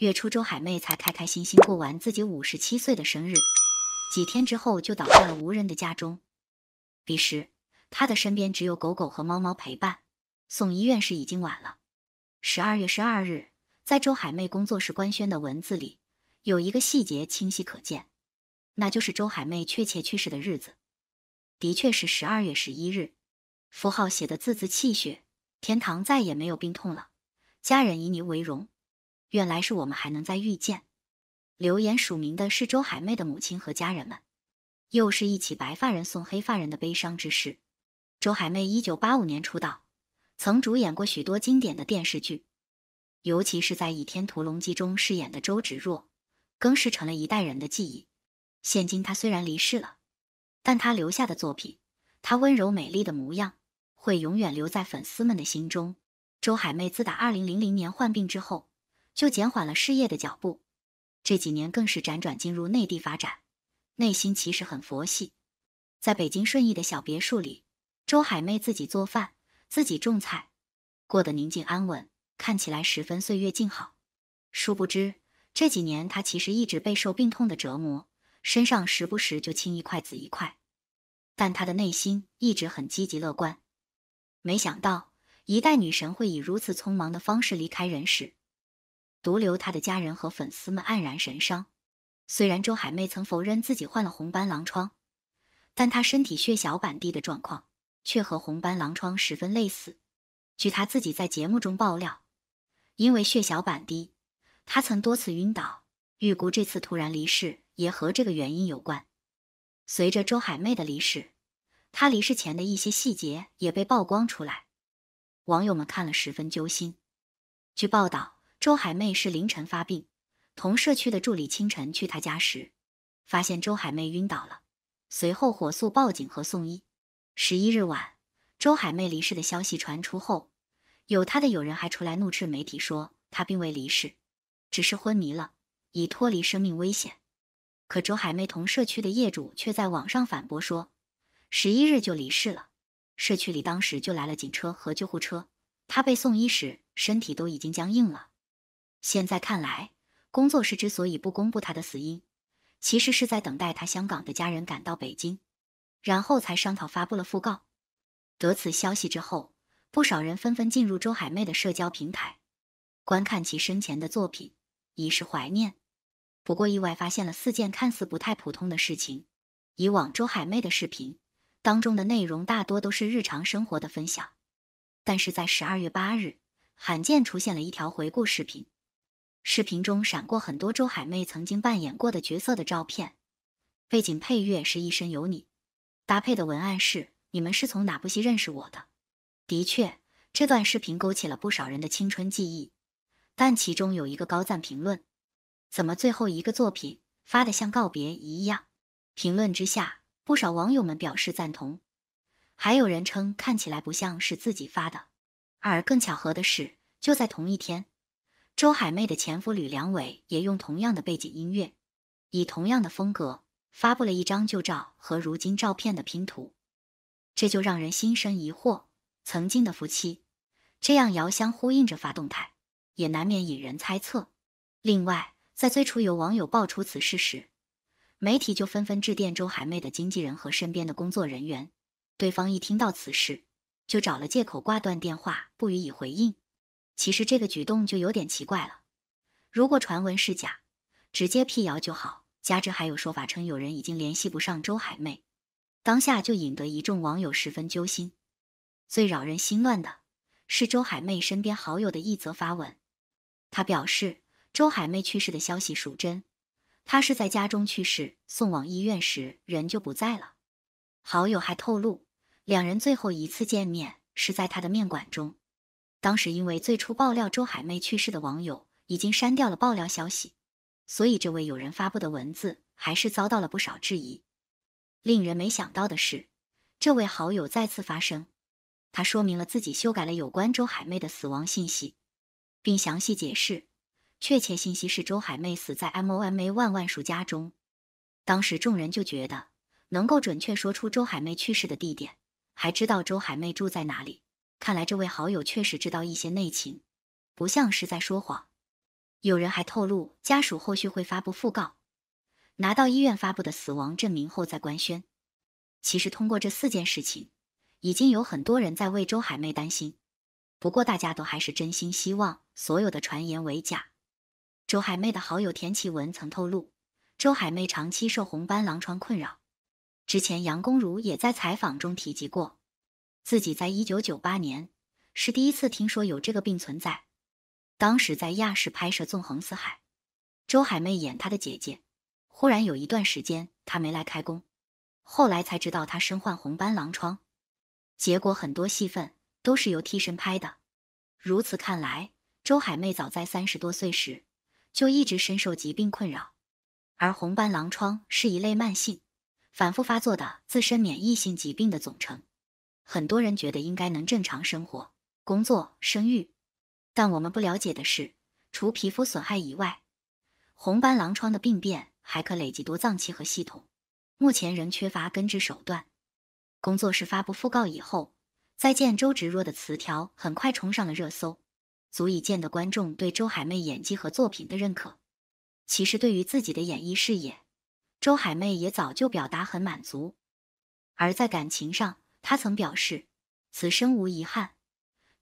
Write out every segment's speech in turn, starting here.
月初，周海媚才开开心心过完自己五十七岁的生日，几天之后就倒在了无人的家中。彼时，她的身边只有狗狗和猫猫陪伴。送医院时已经晚了。十二月十二日，在周海媚工作室官宣的文字里，有一个细节清晰可见，那就是周海媚确切去世的日子，的确是十二月十一日。符号写的字字泣血，天堂再也没有病痛了，家人以你为荣。原来是我们还能再遇见。留言署名的是周海媚的母亲和家人们。又是一起白发人送黑发人的悲伤之事。周海媚一九八五年出道，曾主演过许多经典的电视剧，尤其是在《倚天屠龙记》中饰演的周芷若，更是成了一代人的记忆。现今她虽然离世了，但她留下的作品，她温柔美丽的模样，会永远留在粉丝们的心中。周海媚自打二零零零年患病之后。就减缓了事业的脚步，这几年更是辗转进入内地发展，内心其实很佛系。在北京顺义的小别墅里，周海媚自己做饭，自己种菜，过得宁静安稳，看起来十分岁月静好。殊不知这几年她其实一直备受病痛的折磨，身上时不时就青一块紫一块，但她的内心一直很积极乐观。没想到一代女神会以如此匆忙的方式离开人世。独留他的家人和粉丝们黯然神伤。虽然周海媚曾否认自己患了红斑狼疮，但她身体血小板低的状况却和红斑狼疮十分类似。据她自己在节目中爆料，因为血小板低，她曾多次晕倒。预估这次突然离世也和这个原因有关。随着周海媚的离世，她离世前的一些细节也被曝光出来，网友们看了十分揪心。据报道。周海媚是凌晨发病，同社区的助理清晨去她家时，发现周海媚晕倒了，随后火速报警和送医。十一日晚，周海媚离世的消息传出后，有她的友人还出来怒斥媒体说她并未离世，只是昏迷了，已脱离生命危险。可周海媚同社区的业主却在网上反驳说，十一日就离世了，社区里当时就来了警车和救护车，她被送医时身体都已经僵硬了。现在看来，工作室之所以不公布他的死因，其实是在等待他香港的家人赶到北京，然后才商讨发布了讣告。得此消息之后，不少人纷纷进入周海媚的社交平台，观看其生前的作品，以示怀念。不过，意外发现了四件看似不太普通的事情。以往周海媚的视频当中的内容大多都是日常生活的分享，但是在十二月八日，罕见出现了一条回顾视频。视频中闪过很多周海媚曾经扮演过的角色的照片，背景配乐是一生有你，搭配的文案是“你们是从哪部戏认识我的？”的确，这段视频勾起了不少人的青春记忆，但其中有一个高赞评论：“怎么最后一个作品发的像告别一样？”评论之下，不少网友们表示赞同，还有人称看起来不像是自己发的。而更巧合的是，就在同一天。周海媚的前夫吕良伟也用同样的背景音乐，以同样的风格发布了一张旧照和如今照片的拼图，这就让人心生疑惑。曾经的夫妻这样遥相呼应着发动态，也难免引人猜测。另外，在最初有网友爆出此事时，媒体就纷纷致电周海媚的经纪人和身边的工作人员，对方一听到此事，就找了借口挂断电话，不予以回应。其实这个举动就有点奇怪了。如果传闻是假，直接辟谣就好。加之还有说法称有人已经联系不上周海媚，当下就引得一众网友十分揪心。最扰人心乱的是周海媚身边好友的一则发文，他表示周海媚去世的消息属真，她是在家中去世，送往医院时人就不在了。好友还透露，两人最后一次见面是在他的面馆中。当时因为最初爆料周海媚去世的网友已经删掉了爆料消息，所以这位友人发布的文字还是遭到了不少质疑。令人没想到的是，这位好友再次发声，他说明了自己修改了有关周海媚的死亡信息，并详细解释，确切信息是周海媚死在 MOMA 万万叔家中。当时众人就觉得能够准确说出周海媚去世的地点，还知道周海媚住在哪里。看来这位好友确实知道一些内情，不像是在说谎。有人还透露，家属后续会发布讣告，拿到医院发布的死亡证明后再官宣。其实通过这四件事情，已经有很多人在为周海媚担心。不过大家都还是真心希望所有的传言为假。周海媚的好友田启文曾透露，周海媚长期受红斑狼疮困扰。之前杨恭如也在采访中提及过。自己在一九九八年是第一次听说有这个病存在，当时在亚视拍摄《纵横四海》，周海媚演她的姐姐。忽然有一段时间她没来开工，后来才知道她身患红斑狼疮，结果很多戏份都是由替身拍的。如此看来，周海媚早在三十多岁时就一直深受疾病困扰，而红斑狼疮是一类慢性、反复发作的自身免疫性疾病的总称。很多人觉得应该能正常生活、工作、生育，但我们不了解的是，除皮肤损害以外，红斑狼疮的病变还可累及多脏器和系统，目前仍缺乏根治手段。工作室发布讣告以后，再见周芷若的词条很快冲上了热搜，足以见得观众对周海媚演技和作品的认可。其实，对于自己的演艺事业，周海媚也早就表达很满足，而在感情上。他曾表示，此生无遗憾，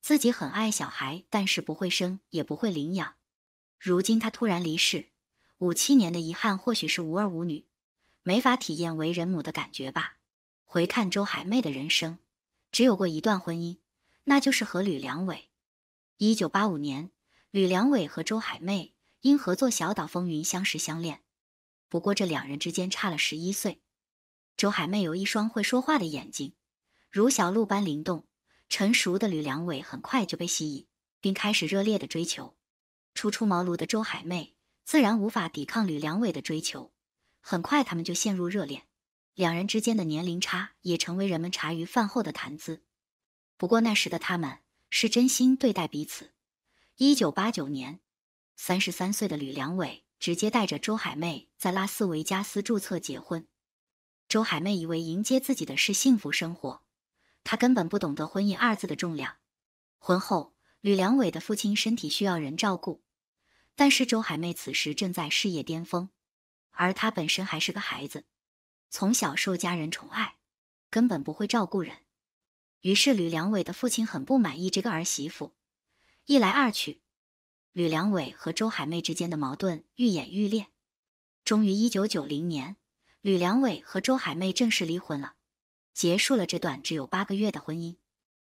自己很爱小孩，但是不会生，也不会领养。如今他突然离世，五七年的遗憾或许是无儿无女，没法体验为人母的感觉吧。回看周海媚的人生，只有过一段婚姻，那就是和吕良伟。一九八五年，吕良伟和周海媚因合作《小岛风云》相识相恋，不过这两人之间差了十一岁。周海媚有一双会说话的眼睛。如小鹿般灵动、成熟的吕良伟很快就被吸引，并开始热烈的追求。初出茅庐的周海媚自然无法抵抗吕良伟的追求，很快他们就陷入热恋。两人之间的年龄差也成为人们茶余饭后的谈资。不过那时的他们是真心对待彼此。一九八九年，三十三岁的吕良伟直接带着周海媚在拉斯维加斯注册结婚。周海媚以为迎接自己的是幸福生活。他根本不懂得“婚姻”二字的重量。婚后，吕良伟的父亲身体需要人照顾，但是周海媚此时正在事业巅峰，而她本身还是个孩子，从小受家人宠爱，根本不会照顾人。于是，吕良伟的父亲很不满意这个儿媳妇。一来二去，吕良伟和周海媚之间的矛盾愈演愈烈。终于，一九九零年，吕良伟和周海媚正式离婚了。结束了这段只有八个月的婚姻。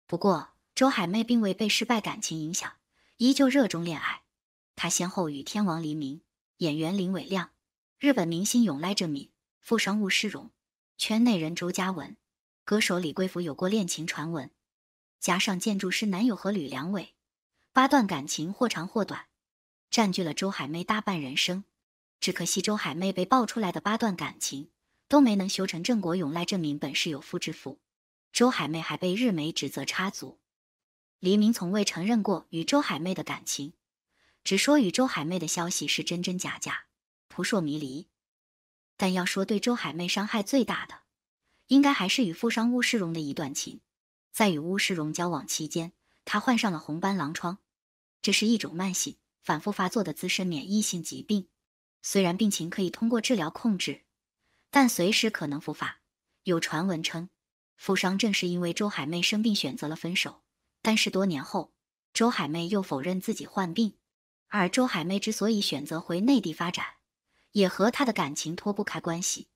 不过，周海媚并未被失败感情影响，依旧热衷恋爱。她先后与天王黎明、演员林伟亮、日本明星永濑正敏、富商吴世荣、圈内人周嘉文、歌手李贵福有过恋情传闻。加上建筑师男友和吕良伟，八段感情或长或短，占据了周海媚大半人生。只可惜，周海媚被爆出来的八段感情。都没能修成正果，永赖证明本是有夫之妇。周海媚还被日媒指责插足，黎明从未承认过与周海媚的感情，只说与周海媚的消息是真真假假，扑朔迷离。但要说对周海媚伤害最大的，应该还是与富商巫世荣的一段情。在与巫世荣交往期间，他患上了红斑狼疮，这是一种慢性、反复发作的自身免疫性疾病。虽然病情可以通过治疗控制。但随时可能复发。有传闻称，富商正是因为周海媚生病选择了分手，但是多年后，周海媚又否认自己患病。而周海媚之所以选择回内地发展，也和她的感情脱不开关系。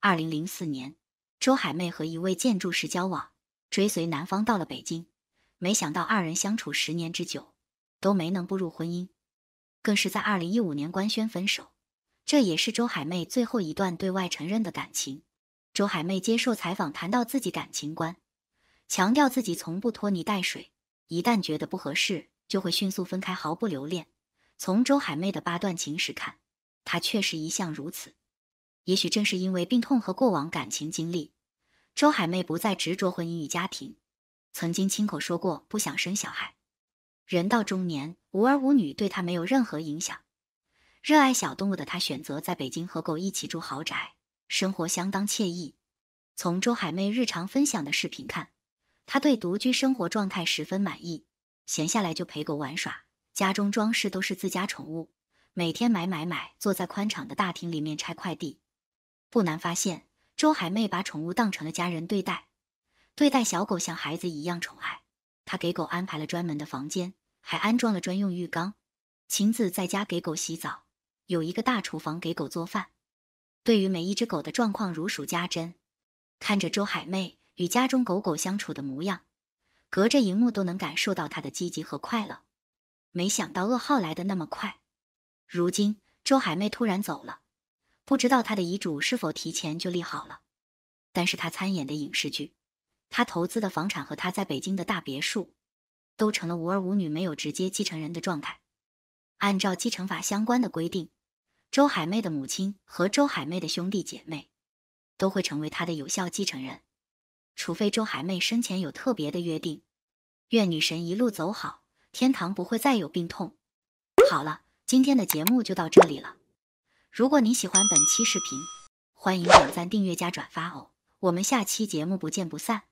二零零四年，周海媚和一位建筑师交往，追随男方到了北京，没想到二人相处十年之久，都没能步入婚姻，更是在二零一五年官宣分手。这也是周海媚最后一段对外承认的感情。周海媚接受采访谈到自己感情观，强调自己从不拖泥带水，一旦觉得不合适，就会迅速分开，毫不留恋。从周海媚的八段情史看，她确实一向如此。也许正是因为病痛和过往感情经历，周海媚不再执着婚姻与家庭。曾经亲口说过不想生小孩，人到中年无儿无女对她没有任何影响。热爱小动物的她选择在北京和狗一起住豪宅，生活相当惬意。从周海媚日常分享的视频看，她对独居生活状态十分满意，闲下来就陪狗玩耍。家中装饰都是自家宠物，每天买买买，坐在宽敞的大厅里面拆快递。不难发现，周海媚把宠物当成了家人对待，对待小狗像孩子一样宠爱。她给狗安排了专门的房间，还安装了专用浴缸，亲自在家给狗洗澡。有一个大厨房给狗做饭，对于每一只狗的状况如数家珍。看着周海媚与家中狗狗相处的模样，隔着荧幕都能感受到她的积极和快乐。没想到噩耗来的那么快，如今周海媚突然走了，不知道她的遗嘱是否提前就立好了。但是她参演的影视剧、她投资的房产和她在北京的大别墅，都成了无儿无女没有直接继承人的状态。按照继承法相关的规定。周海媚的母亲和周海媚的兄弟姐妹都会成为他的有效继承人，除非周海媚生前有特别的约定。愿女神一路走好，天堂不会再有病痛。好了，今天的节目就到这里了。如果你喜欢本期视频，欢迎点赞、订阅加转发哦。我们下期节目不见不散。